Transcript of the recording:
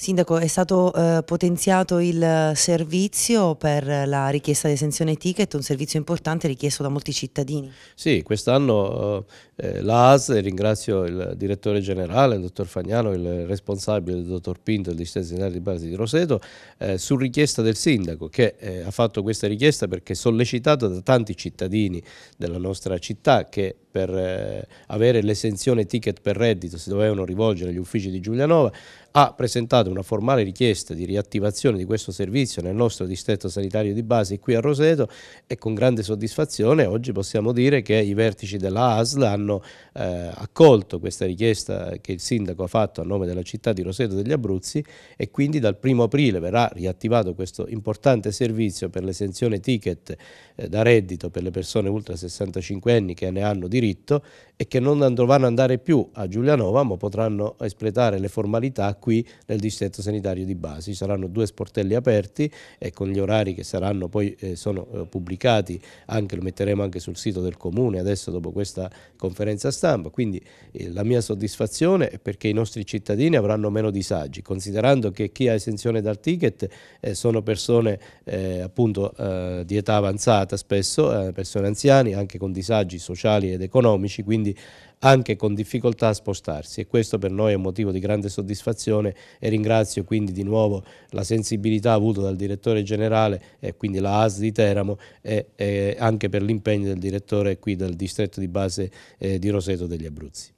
Sindaco, è stato eh, potenziato il servizio per la richiesta di esenzione ticket, un servizio importante richiesto da molti cittadini. Sì, quest'anno eh, eh l'AS, ringrazio il direttore generale, il dottor Fagnano, il responsabile, il dottor Pinto, del distretto sanitario di base di Roseto, eh, su richiesta del sindaco che eh, ha fatto questa richiesta perché sollecitata da tanti cittadini della nostra città che per eh, avere l'esenzione ticket per reddito si dovevano rivolgere agli uffici di Giulianova, ha presentato arrivata una formale richiesta di riattivazione di questo servizio nel nostro distretto sanitario di base qui a Roseto e con grande soddisfazione oggi possiamo dire che i vertici della ASL hanno eh, accolto questa richiesta che il sindaco ha fatto a nome della città di Roseto degli Abruzzi e quindi dal primo aprile verrà riattivato questo importante servizio per l'esenzione ticket eh, da reddito per le persone ultra 65 anni che ne hanno diritto e che non dovranno andare più a Giulianova ma potranno espletare le formalità qui nel distretto distretto sanitario di base. Ci saranno due sportelli aperti e con gli orari che saranno poi eh, sono eh, pubblicati, anche, lo metteremo anche sul sito del comune adesso dopo questa conferenza stampa. Quindi eh, la mia soddisfazione è perché i nostri cittadini avranno meno disagi, considerando che chi ha esenzione dal ticket eh, sono persone eh, appunto di età avanzata spesso, persone anziane anche con disagi sociali ed economici, quindi anche con difficoltà a spostarsi e questo per noi è un motivo di grande soddisfazione e ringrazio ringrazio quindi di nuovo la sensibilità avuta dal direttore generale e quindi la AS di Teramo e, e anche per l'impegno del direttore qui del distretto di base eh, di Roseto degli Abruzzi.